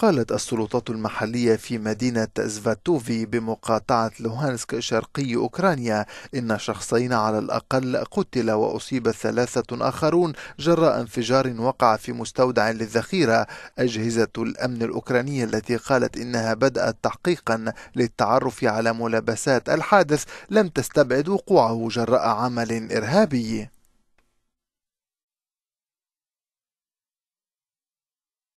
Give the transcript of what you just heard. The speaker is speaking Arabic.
قالت السلطات المحلية في مدينة زفاتوفي بمقاطعة لوهانسك شرقي أوكرانيا إن شخصين على الأقل قتل وأصيب ثلاثة آخرون جراء انفجار وقع في مستودع للذخيرة أجهزة الأمن الأوكرانية التي قالت إنها بدأت تحقيقا للتعرف على ملابسات الحادث لم تستبعد وقوعه جراء عمل إرهابي